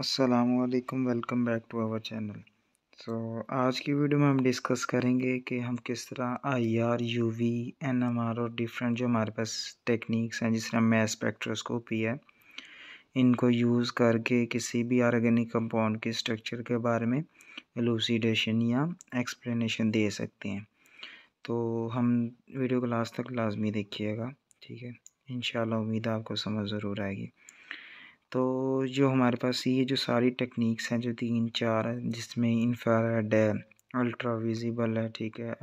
असलकम welcome back to our channel so आज की वीडियो में हम डिस्कस करेंगे कि हम किस तरह I R U V N M R और डिफरेंट जो हमारे पास टेक्निक्स हैं जिस तरह मैस स्पेक्ट्रोस्कोपी है इनको यूज़ करके किसी भी आर्गेनिक कंपाउंड के स्ट्रक्चर के बारे में एलूसीडेशन या एक्सप्लेनेशन दे सकते हैं तो हम वीडियो को लास्ट तक लाजमी देखिएगा ठीक है इन उम्मीद आपको समझ ज़रूर आएगी तो जो हमारे पास ये जो सारी टेक्निक्स हैं जो तीन चार हैं जिसमें इंफ्रारेड है अल्ट्रा विजिबल है ठीक है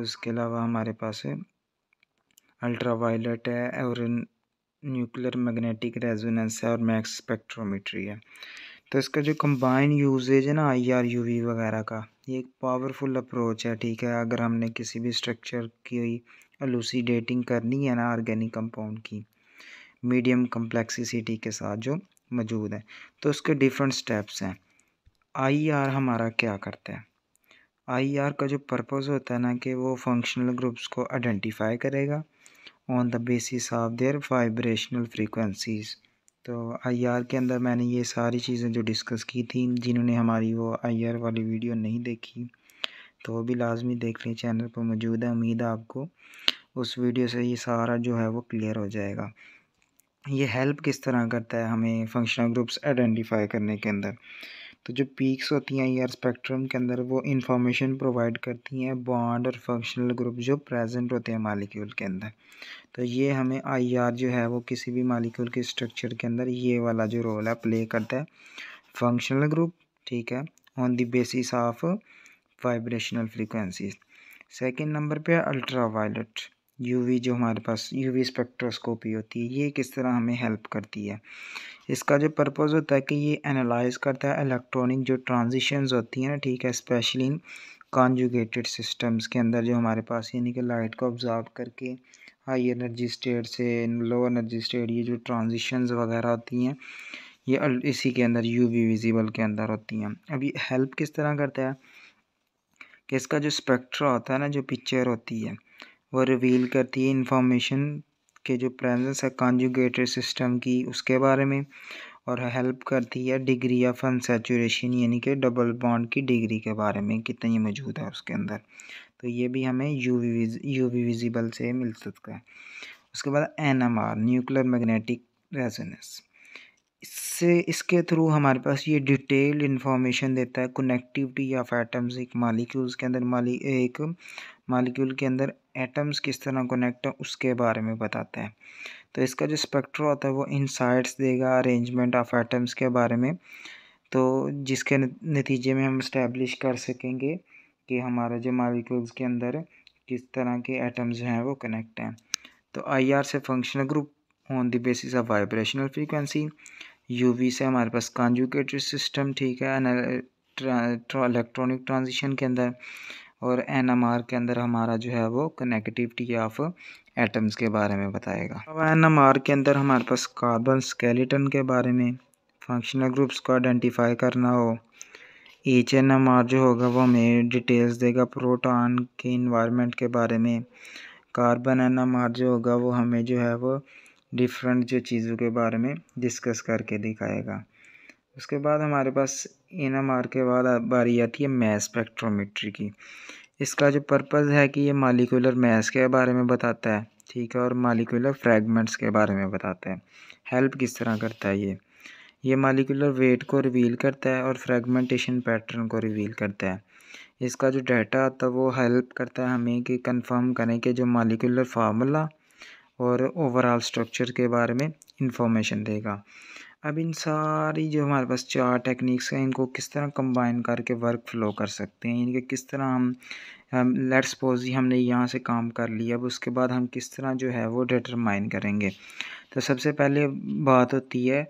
उसके अलावा हमारे पास अल्ट्रा वायलेट है और न्यूक्लियर मैग्नेटिक रेजोनेंस है और मैक्स स्पेक्ट्रोमेट्री है तो इसका जो कंबाइन यूजेज है ना आई आर यू वी वगैरह का ये एक पावरफुल अप्रोच है ठीक है अगर हमने किसी भी स्ट्रक्चर की एलूसीडेटिंग करनी है ना ऑर्गेनिक कंपाउंड की मीडियम कम्प्लेक्सिसिटी के साथ जो मौजूद है तो उसके डिफरेंट स्टेप्स हैं आई आर e हमारा क्या करता है आई आर e का जो पर्पज़ होता है ना कि वो फंक्शनल ग्रुप्स को आइडेंटिफाई करेगा on the basis of their vibrational frequencies तो आई आर e के अंदर मैंने ये सारी चीज़ें जो डिस्कस की थी जिन्होंने हमारी वो आई आर वाली वीडियो नहीं देखी तो वो भी लाजमी देख लें चैनल पर मौजूद है उम्मीद है आपको उस वीडियो से ये सारा जो है वो क्लियर हो जाएगा ये हेल्प किस तरह करता है हमें फंक्शनल ग्रुप्स आइडेंटिफाई करने के अंदर तो जो पीक्स होती हैं ईयर स्पेक्ट्रम के अंदर वो इन्फॉर्मेशन प्रोवाइड करती हैं बॉन्ड और फंक्शनल ग्रुप जो प्रेजेंट होते हैं मालिक्यूल के अंदर तो ये हमें आईआर जो है वो किसी भी मालिक्यूल के स्ट्रक्चर के अंदर ये वाला जो रोल है प्ले करता है फंक्शनल ग्रुप ठीक है on the basis of vibrational frequencies second number पर अल्ट्रा वायलट यूवी जो हमारे पास यूवी स्पेक्ट्रोस्कोपी होती है ये किस तरह हमें हेल्प करती है इसका जो पर्पज़ होता है कि ये एनालाइज करता है इलेक्ट्रॉनिक जो ट्रांजिशंस होती हैं ना ठीक है स्पेशली इन कॉन्जुगेटेड सिस्टम्स के अंदर जो हमारे पास यानी कि लाइट को ऑब्जॉर्व करके हाई एनर्जी स्टेट से लो एनर्जी स्टेट ये जो ट्रांजिशन वगैरह होती हैं ये इसी के अंदर यू वी विजिबल के अंदर होती हैं अब ये हेल्प किस तरह करता है कि इसका जो स्पेक्ट्रा होता है ना जो पिक्चर होती है वो रिवील करती है इंफॉर्मेशन के जो प्रेजेंस है कॉन्जुगेटेड सिस्टम की उसके बारे में और हेल्प करती है डिग्री ऑफ अनसेचुरेशन यानी कि डबल बॉन्ड की डिग्री के बारे में कितनी मौजूद है उसके अंदर तो ये भी हमें यू वी विजिबल से मिल सकता है उसके बाद N M R nuclear magnetic resonance इससे इसके थ्रू हमारे पास ये डिटेल्ड इन्फॉर्मेशन देता है कनेक्टिविटी ऑफ एटम्स एक मालिक्यूल्स के अंदर माली एक मालिक्यूल के अंदर एटम्स किस तरह कनेक्ट है उसके बारे में बताता है तो इसका जो स्पेक्ट्रा होता है वो इंसाइट्स देगा अरेंजमेंट ऑफ एटम्स के बारे में तो जिसके नतीजे में हम इस्टेब्लिश कर सकेंगे कि हमारा जो मालिक्यूल्स के अंदर किस तरह के एटम्स हैं वो कनेक्ट हैं तो आई आर से functional group on the basis of vibrational frequency V से हमारे पास कॉन्जुकेटरी सिस्टम ठीक है इलेक्ट्रॉनिक ट्रांजिशन के अंदर और एन के अंदर हमारा जो है वो कनेक्टिविटी ऑफ एटम्स के बारे में बताएगा अब एन के अंदर हमारे पास कार्बन स्केलेटन के बारे में फंक्शनल ग्रुप्स को आइडेंटिफाई करना हो एच एन एम आर जो होगा वो हमें डिटेल्स देगा प्रोटॉन के इन्वायरमेंट के बारे में कार्बन एन एम आर जो होगा वो हमें जो है वो डिफरेंट जो चीज़ों के बारे में डिस्कस करके दिखाएगा उसके बाद हमारे पास एन एम आर के बाद बारी आती है मैथ स्पेक्ट्रोमीट्री की इसका जो पर्पज़ है कि ये मालिकुलर मैथ के बारे में बताता है ठीक है और मालिकुलर फ्रेगमेंट्स के बारे में बताता है हेल्प किस तरह करता है ये ये मालिकुलर वेट को रिवील करता है और फ्रेगमेंटेशन पैटर्न को रिवील करता है इसका जो डाटा आता है वो हेल्प करता है हमें कि कंफर्म करें कि जो मालिकुलर फार्मूला और ओवरऑल स्ट्रक्चर के बारे में इंफॉर्मेशन देगा अब इन सारी जो हमारे पास चार टेक्निक्स हैं इनको किस तरह कंबाइन करके वर्क फ्लो कर सकते हैं इनके किस तरह हम लेट्स सपोज हमने यहाँ से काम कर लिया अब उसके बाद हम किस तरह जो है वो डिटरमाइन करेंगे तो सबसे पहले बात होती है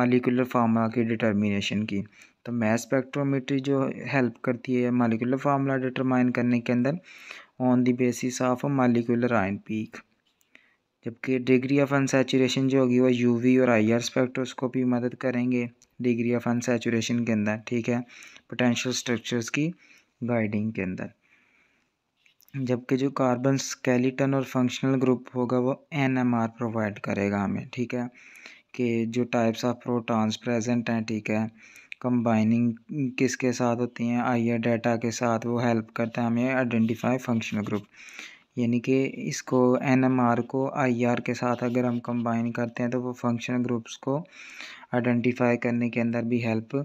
मालिकुलर फार्मूला की डिटर्मिनेशन की तो मैथ स्पेक्ट्रोमीट्री जो हेल्प करती है मालिकुलर फार्मूला डिटरमाइन करने के अंदर on the basis of molecular ion peak जबकि डिग्री ऑफ अनसेचुरेशन जो होगी वो यूवी और आई आर स्पेक्ट्रोस्कोपी मदद करेंगे डिग्री ऑफ अनसेचुरेशन के अंदर ठीक है पोटेंशियल स्ट्रक्चर्स की गाइडिंग के अंदर जबकि जो कार्बन स्केलेटन और फंक्शनल ग्रुप होगा वो एन एम आर प्रोवाइड करेगा हमें ठीक है कि जो टाइप्स ऑफ प्रोटॉन्स प्रेजेंट हैं ठीक है कंबाइनिंग किसके साथ होती हैं आर डाटा के साथ वो हेल्प करता है हमें आइडेंटिफाई फंक्शनल ग्रुप यानी कि इसको एन एम आर को आई आर के साथ अगर हम कंबाइन करते हैं तो वो फंक्शन ग्रुप्स को आइडेंटिफाई करने के अंदर भी हेल्प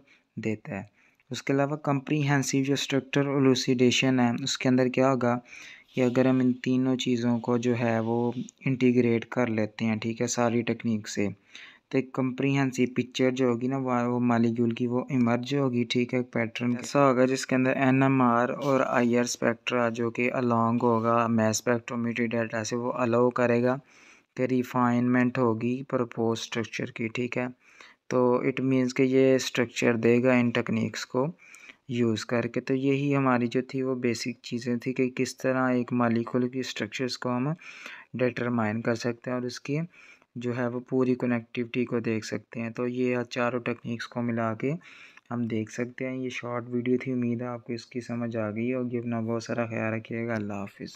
देता है उसके अलावा कंप्रीहेंसिव जो स्ट्रक्चर ओलूसीडेशन है उसके अंदर क्या होगा कि अगर हम इन तीनों चीज़ों को जो है वो इंटीग्रेट कर लेते हैं ठीक है सारी टेक्निक से तो एक कंप्रीहेंसिव पिक्चर जो होगी ना वो मालिक्यूल की वो इमर्ज होगी ठीक है पैटर्न ऐसा होगा जिसके अंदर एन एम आर और आई आर स्पेक्ट्रा जो कि अलॉन्ग होगा मैथ स्पेक्ट्रोमीटरी डाटा से वो अलाउ करेगा कि रिफाइनमेंट होगी प्रपोज स्ट्रक्चर की ठीक है तो इट मीन्स कि ये स्ट्रक्चर देगा इन टेक्निक्स को यूज़ करके तो यही हमारी जो थी वो बेसिक चीज़ें थी कि किस तरह एक मालिक्यूल की स्ट्रक्चर्स को हम डिटरमाइन कर सकते हैं और उसकी जो है वो पूरी कनेक्टिविटी को देख सकते हैं तो ये चारों टेक्निक्स को मिला के हम देख सकते हैं ये शॉर्ट वीडियो थी उम्मीद है आपको इसकी समझ आ गई और ये अपना बहुत सारा ख्याल रखिएगा अल्लाह हाफिज़